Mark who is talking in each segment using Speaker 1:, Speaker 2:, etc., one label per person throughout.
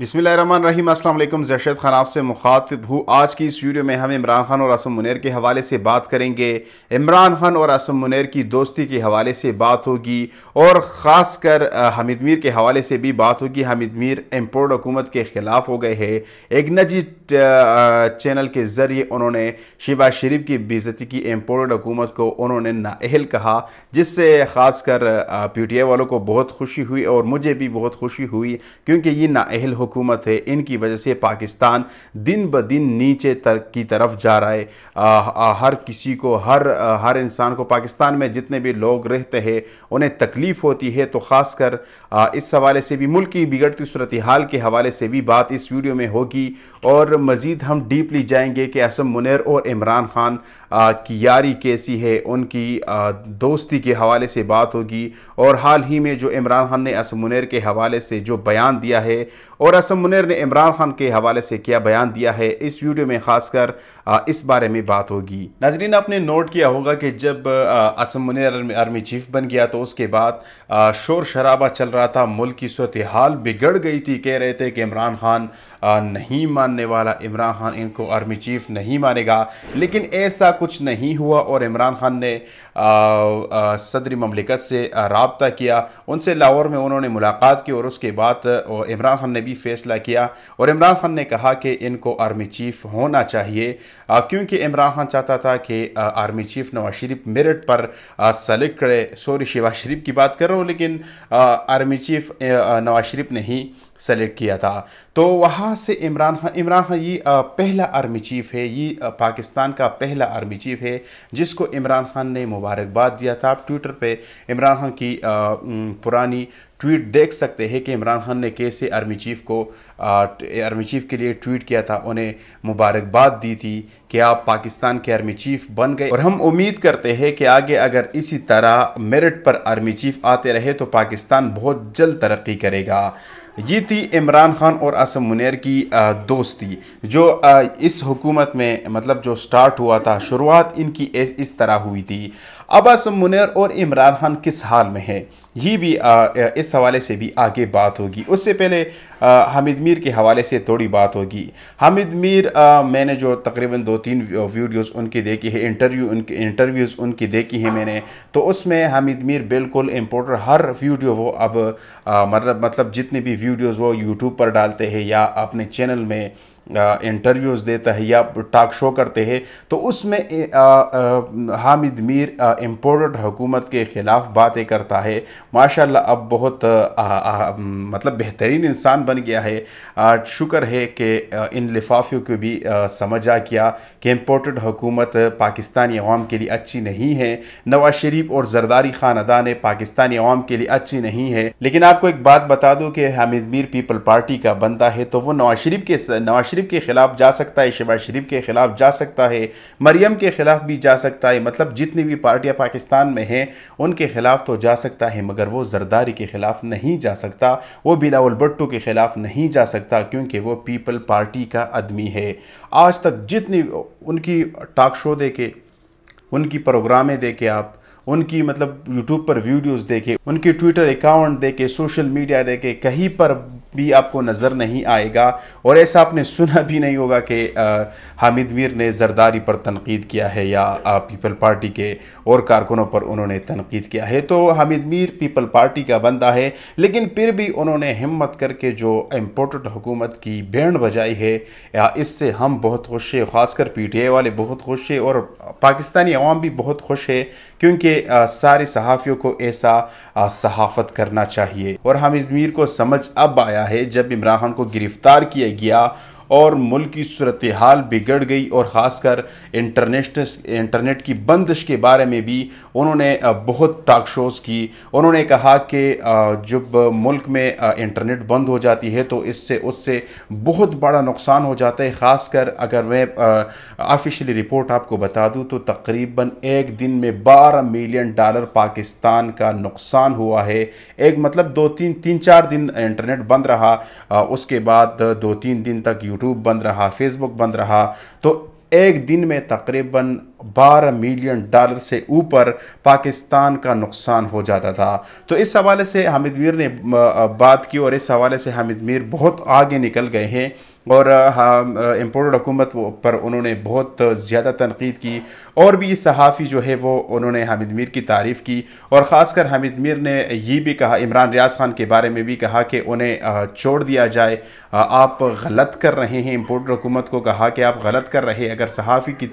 Speaker 1: बसमिलीम अल्लाम जैशद खान आपसे मुखातिब हूँ आज की इस वीडियो में हम इमरान खान और असम मुनैर के हवाले से बात करेंगे इमरान खान और असम मुनैर की दोस्ती के हवाले से बात होगी और ख़ास कर हमिद मीर के हवाले से भी बात होगी हमिद मीर इम्पोर्ट हुकूमत के ख़िलाफ़ हो गए हैं एक नजी चैनल के ज़रिए उन्होंने शिबा शरीफ की बेज़ती की इम्पोर्ट हुकूमत को उन्होंने नाअहल कहा जिससे ख़ास कर पी टी आई वालों को बहुत खुशी हुई और मुझे भी बहुत खुशी हुई क्योंकि ये नाअहल हो हुकूमत है इनकी वजह से पाकिस्तान दिन ब दिन नीचे तर की तरफ जा रहा है आ, आ, हर किसी को हर आ, हर इंसान को पाकिस्तान में जितने भी लोग रहते हैं उन्हें तकलीफ़ होती है तो ख़ासकर इस हवाले से भी मुल्क की बिगड़ती सूरत हाल के हवाले से भी बात इस वीडियो में होगी और मज़ीद हम डीपली जाएंगे कि असम मुनर और इमरान खान की यारी कैसी है उनकी दोस्ती के हवाले से बात होगी और हाल ही में जो इमरान खान ने असम मुनर के हवाले से जो बयान दिया है और और असम मुनर ने इमरान खान के हवाले से क्या बयान दिया है इस वीडियो में खासकर इस बारे में बात होगी नजरीन आपने नोट किया होगा कि जब असम मुनर आर्मी चीफ बन गया तो उसके बाद शोर शराबा चल रहा था मुल्क की सूरत हाल बिगड़ गई थी कह रहे थे कि इमरान खान नहीं मानने वाला इमरान खान इनको आर्मी चीफ नहीं मानेगा लेकिन ऐसा कुछ नहीं हुआ और इमरान खान ने सदर ममलिकत से रबता किया उनसे लाहौर में उन्होंने मुलाकात की और उसके बाद इमरान खान ने भी फैसला किया और इमरान खान ने कहा कि इनको आर्मी चीफ होना चाहिए क्योंकि इमरान खान चाहता था कि army chief Nawaz Sharif merit पर सेलेक्ट करे सॉरी शिवाज शरीफ की बात कर रहा हूँ लेकिन आर्मी चीफ नवाज शरीफ ने ही सेलेक्ट किया था तो वहाँ से इमरान खान इमरान खान ये पहला आर्मी चीफ है ये पाकिस्तान का पहला आर्मी चीफ है जिसको इमरान खान ने मुबारकबाद दिया था ट्विटर पर इमरान खान की पुरानी ट्वीट देख सकते हैं कि इमरान खान ने कैसे आर्मी चीफ को आर्मी चीफ के लिए ट्वीट किया था उन्हें मुबारकबाद दी थी कि आप पाकिस्तान के आर्मी चीफ बन गए और हम उम्मीद करते हैं कि आगे अगर इसी तरह मेरिट पर आर्मी चीफ आते रहे तो पाकिस्तान बहुत जल्द तरक्की करेगा ये थी इमरान खान और असम मुनैर की दोस्ती जो इस हुकूमत में मतलब जो स्टार्ट हुआ था शुरुआत इनकी इस तरह हुई थी अब असम मुनैर और इमरान खान किस हाल में है ये भी आ, इस हवाले से भी आगे बात होगी उससे पहले आ, हमिद मीर के हवाले से थोड़ी बात होगी हमिद मीर आ, मैंने जो तकरीबन दो तीन वीडियोस उनकी देखी है इंटरव्यू उनके इंटरव्यूज़ उनकी देखी है मैंने तो उसमें हमिद मीर बिल्कुल इम्पोर्टर हर वीडियो वो अब मतलब मतलब जितनी भी वीडियोज़ वो यूट्यूब पर डालते हैं या अपने चैनल में इंटरव्यूज़ देता है या टॉक शो करते हैं तो उसमें हामिद मीर इम्पोर्ट हुकूमत के ख़िलाफ़ बातें करता है माशाल्लाह अब बहुत आ, आ, मतलब बेहतरीन इंसान बन गया है शुक्र है कि इन लिफाफियों को भी समझ आ गया कि इम्पोर्टेड हुकूमत पाकिस्तानी अवाम के लिए अच्छी नहीं है नवाज शरीफ और जरदारी ने पाकिस्तानी अवाम के लिए अच्छी नहीं है लेकिन आपको एक बात बता दूँ कि हामिद मीर पीपल पार्टी का बंदा है तो वो नवाज शरीफ के नवाज शरीफ के ख़िलाफ़ जा सकता है शहबाज शरीफ के ख़िलाफ़ जा सकता है मरियम के ख़िलाफ़ भी जा सकता है मतलब जितनी भी पार्टियाँ पाकिस्तान में हैं उनके ख़िलाफ़ तो जा सकता है मगर अगर वो जरदारी के ख़िलाफ़ नहीं जा सकता वो बिलावल भट्टो के ख़िलाफ़ नहीं जा सकता क्योंकि वो पीपल पार्टी का आदमी है आज तक जितनी उनकी टॉक शो देखे उनकी प्रोग्रामें देखे आप उनकी मतलब यूट्यूब पर वीडियोस देखे उनके ट्विटर अकाउंट देखे सोशल मीडिया देखे कहीं पर भी आपको नज़र नहीं आएगा और ऐसा आपने सुना भी नहीं होगा कि हामिद मीर ने जरदारी पर तनकीद किया है या पीपल पार्टी के और कारकुनों पर उन्होंने तनकीद किया है तो हामिद मीर पीपल पार्टी का बंदा है लेकिन फिर भी उन्होंने हिम्मत करके जो इम्पोर्टेड हुकूमत की बैंड बजाई है या इससे हम बहुत खुश है ख़ासकर पी टी आई वाले बहुत खुश है और पाकिस्तानी अवाम भी बहुत खुश है क्योंकि सारे सहाफ़ियों को ऐसा सहाफ़त करना चाहिए और हामिद मीर को समझ अब आया है जब इमरान खान को गिरफ्तार किया गया और मुल्क की सूरत हाल बिगड़ गई और ख़ासकर इंटरनेशनल इंटरनेट की बंदिश के बारे में भी उन्होंने बहुत टाक शोज़ की उन्होंने कहा कि जब मुल्क में इंटरनेट बंद हो जाती है तो इससे उससे बहुत बड़ा नुकसान हो जाता है ख़ासकर अगर मैं ऑफिशियली रिपोर्ट आपको बता दूँ तो तकरीबन एक दिन में बारह मिलियन डॉलर पाकिस्तान का नुकसान हुआ है एक मतलब दो तीन तीन चार दिन इंटरनेट बंद रहा उसके बाद दो तीन दिन तक यूट्यूब यूट्यूब बंद रहा फेसबुक बंद रहा तो एक दिन में तकरीबन बारह मिलियन डॉलर से ऊपर पाकिस्तान का नुकसान हो जाता था तो इस हवाले से हामिद मीर ने बात की और इस हवाले से हामिद मीर बहुत आगे निकल गए हैं और इम्पोर्टेड हुकूमत पर उन्होंने बहुत ज़्यादा तनकीद की और भी सहाफ़ी जो है वो उन्होंने हामिद मीर की तारीफ़ की और ख़ासकर हामिद मीर ने ये भी कहा इमरान रियाज खान के बारे में भी कहा कि उन्हें छोड़ दिया जाए आप गलत कर रहे हैं इम्पोर्टेड हुकूमत को कहा कि आप गलत कर रहे हैं अगर सहाफ़ी की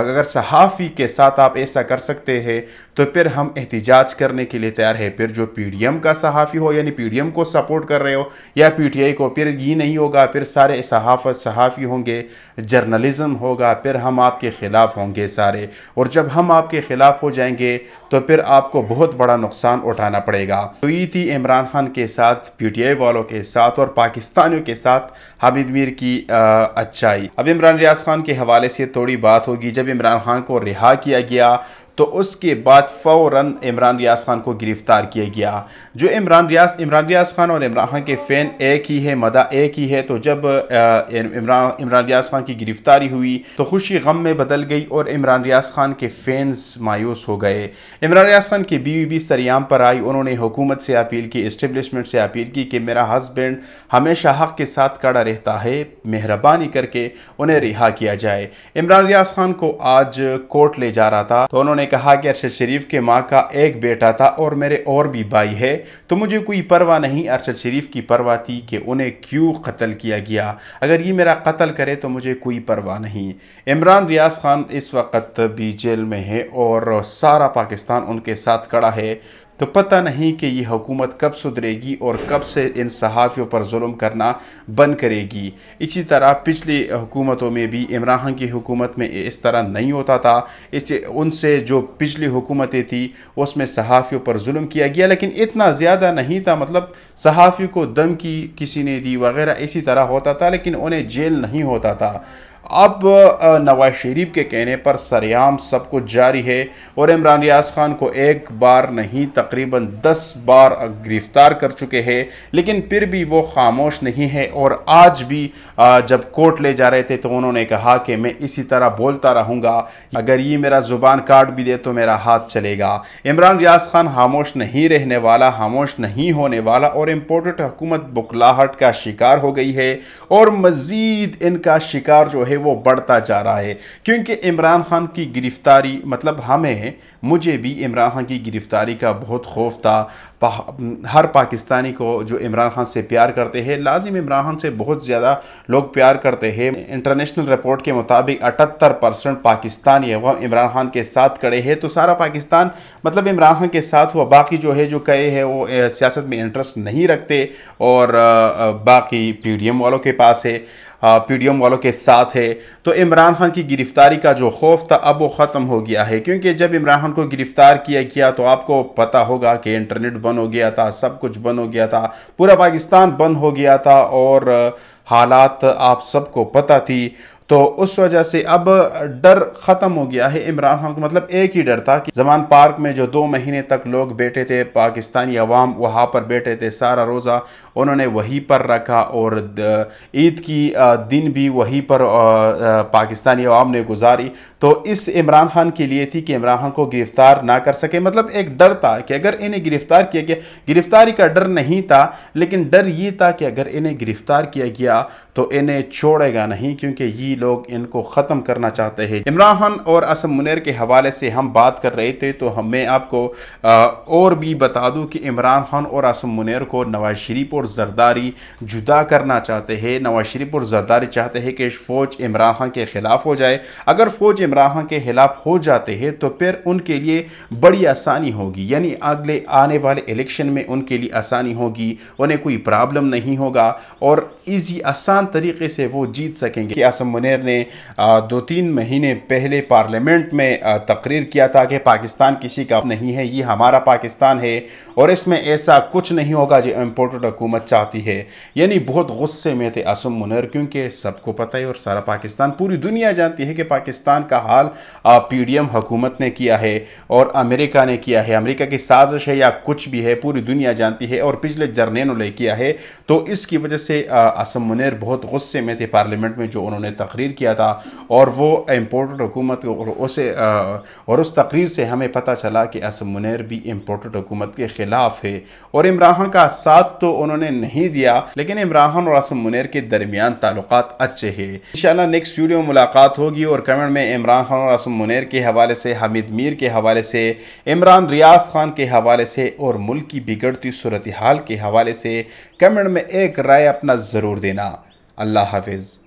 Speaker 1: अगर सहा हाफी के साथ आप ऐसा कर सकते हैं तो फिर हम एहतजाज करने के लिए तैयार है फिर जो पीडीएम का सहाफ़ी हो यानी पीडीएम को सपोर्ट कर रहे हो या पीटीआई को फिर ये नहीं होगा फिर सारे सहाफत सहाफ़ी होंगे जर्नलिज़म होगा फिर हम आपके ख़िलाफ़ होंगे सारे और जब हम आपके ख़िलाफ़ हो जाएंगे तो फिर आपको बहुत बड़ा नुकसान उठाना पड़ेगा तो ये थी इमरान खान के साथ आई वालों के साथ और पाकिस्तानियों के साथ हामिद मीर की आ, अच्छाई अब इमरान रियाज खान के हवाले से थोड़ी बात होगी जब इमरान खान को रिहा किया गया तो उसके बाद फ़ौर इमरान रियाज खान को गिरफ़्तार किया गया जो इमरान रियाज इमरान रियाज खान और इमरान खान के फ़ैन एक ही है मदा एक ही है तो जब इमरान इमरान रियाज खान की गिरफ़्तारी हुई तो खुशी गम में बदल गई और इमरान रियाज खान के फैंस मायूस हो गए इमरान रियाज खान की बीवी भी सरियाम पर आई उन्होंने हुकूमत से अपील की इस्टबलिशमेंट से अपील की कि मेरा हस्बैंड हमेशा हक़ के साथ खड़ा रहता है मेहरबानी करके उन्हें रिहा किया जाए इमरान रियाज खान को आज कोर्ट ले जा रहा था तो उन्होंने कहा कि अरशद शरीफ के माँ का एक बेटा था और मेरे और भी भाई है तो मुझे कोई परवाह नहीं अरशद शरीफ की परवाह थी कि उन्हें क्यों कत्ल किया गया अगर ये मेरा कत्ल करे तो मुझे कोई परवाह नहीं इमरान रियाज खान इस वक्त भी जेल में है और सारा पाकिस्तान उनके साथ खड़ा है तो पता नहीं कि ये हुकूमत कब सुधरेगी और कब से इन सहाफ़ियों पर म करना बंद करेगी इसी तरह पिछली हुकूमतों में भी इमरान खान की हुकूमत में इस तरह नहीं होता था इस उनसे जो पिछली हुकूमतें थी उसमें सहाफ़ियों पर म किया गया लेकिन इतना ज़्यादा नहीं था मतलब सहाफ़ी को दम की किसी ने दी वगैरह इसी तरह होता था लेकिन उन्हें जेल नहीं होता था अब नवाज शरीफ के कहने पर सरेआम सब कुछ जारी है और इमरान रियाज खान को एक बार नहीं तकरीबन दस बार गिरफ़्तार कर चुके हैं लेकिन फिर भी वो खामोश नहीं है और आज भी जब कोर्ट ले जा रहे थे तो उन्होंने कहा कि मैं इसी तरह बोलता रहूँगा अगर ये मेरा ज़ुबान काट भी दे तो मेरा हाथ चलेगा इमरान रियाज खान खामोश नहीं रहने वाला खामोश नहीं होने वाला और इम्पोर्टेड हुकूमत बुखलाहट का शिकार हो गई है और मज़ीद इनका शिकार जो है है वो बढ़ता जा रहा है क्योंकि इमरान खान की गिरफ़्तारी मतलब हमें मुझे भी इमरान खान की गिरफ़्तारी का बहुत खौफ था पा, हर पाकिस्तानी को जो इमरान खान से प्यार करते हैं लाजिम इमरान खान से बहुत ज़्यादा लोग प्यार करते हैं इंटरनेशनल रिपोर्ट के मुताबिक अठहत्तर परसेंट पाकिस्तानी वह इमरान खान के साथ खड़े हैं तो सारा पाकिस्तान मतलब इमरान खान के साथ हुआ बाकी जो है जो कहे हैं वो सियासत में इंटरेस्ट नहीं रखते और बाकी पी वालों के पास है पीडीएम वालों के साथ है तो इमरान खान की गिरफ्तारी का जो खौफ था अब वो ख़त्म हो गया है क्योंकि जब इमरान खान को गिरफ़्तार किया गया तो आपको पता होगा कि इंटरनेट बंद हो गया था सब कुछ बंद हो गया था पूरा पाकिस्तान बंद हो गया था और हालात आप सबको पता थी तो उस वजह से अब डर ख़त्म हो गया है इमरान खान को मतलब एक ही डर था कि जमान पार्क में जो दो महीने तक लोग बैठे थे पाकिस्तानी अवाम वहाँ पर बैठे थे सारा रोज़ा उन्होंने वहीं पर रखा और ईद की दिन भी वहीं पर पाकिस्तानी अवाम ने गुजारी तो इस इमरान खान के लिए थी कि इमरान खान को गिरफ़्तार ना कर सके मतलब एक डर था कि अगर इन्हें गिरफ़्तार किया गया गिरफ़्तारी का डर नहीं था लेकिन डर ये था कि अगर इन्हें गिरफ़्तार किया गया तो इन्हें छोड़ेगा नहीं क्योंकि ये लोग इनको ख़त्म करना चाहते हैं इमरान खान और असम मुनर के हवाले से हम बात कर रहे थे तो हम मैं आपको और भी बता दूं कि इमरान खान और असम मुनर को नवाज शरीफ और जरदारी जुदा करना चाहते हैं नवाज शरीफ और जरदारी चाहते हैं कि फ़ौज इमरान खान के ख़िलाफ़ हो जाए अगर फ़ौज इमरान खान के ख़िलाफ़ हो जाते हैं तो फिर उनके लिए बड़ी आसानी होगी यानी अगले आने वाले इलेक्शन में उनके लिए आसानी होगी उन्हें कोई प्रॉब्लम नहीं होगा और ईजी आसान आसान तरीके से वो जीत सकेंगे कि असम मुनैर ने दो तीन महीने पहले पार्लियामेंट में तकरीर किया था कि पाकिस्तान किसी का नहीं है ये हमारा पाकिस्तान है और इसमें ऐसा कुछ नहीं होगा जो इम्पोर्टेड हुकूमत चाहती है यानी बहुत गुस्से में थे असम मुनैर क्योंकि सबको पता है और सारा पाकिस्तान पूरी दुनिया जानती है कि पाकिस्तान का हाल पी डी एम हुकूमत ने किया है और अमेरिका ने किया है अमेरिका की साजिश है या कुछ भी है पूरी दुनिया जानती है और पिछले जर्नेनों ने किया है तो इसकी वजह से असम मुनर बहुत बहुत गुस्से में थे पार्लियामेंट में जो उन्होंने तकरीर किया था और वो इम्पोर्टेड हुकूमत और उसे और उस तकरीर से हमें पता चला कि असम मुनैर भी इम्पोर्टेड हुकूमत के ख़िलाफ़ है और इमरान खान का साथ तो उन्होंने नहीं दिया लेकिन इमरान खान और असम मुनैर के दरमियान ताल्लुक अच्छे हैं इंशाल्लाह नेक्स्ट वीडियो में मुलाकात होगी और कमेंट में इमरान खान और असम मुनैर के हवाले से हमिद मीर के हवाले से इमरान रियाज खान के हवाले से और मुल्क की बिगड़ती सूरत हाल के हवाले से कमेंट में एक राय अपना ज़रूर देना अल्लाह हाफिज़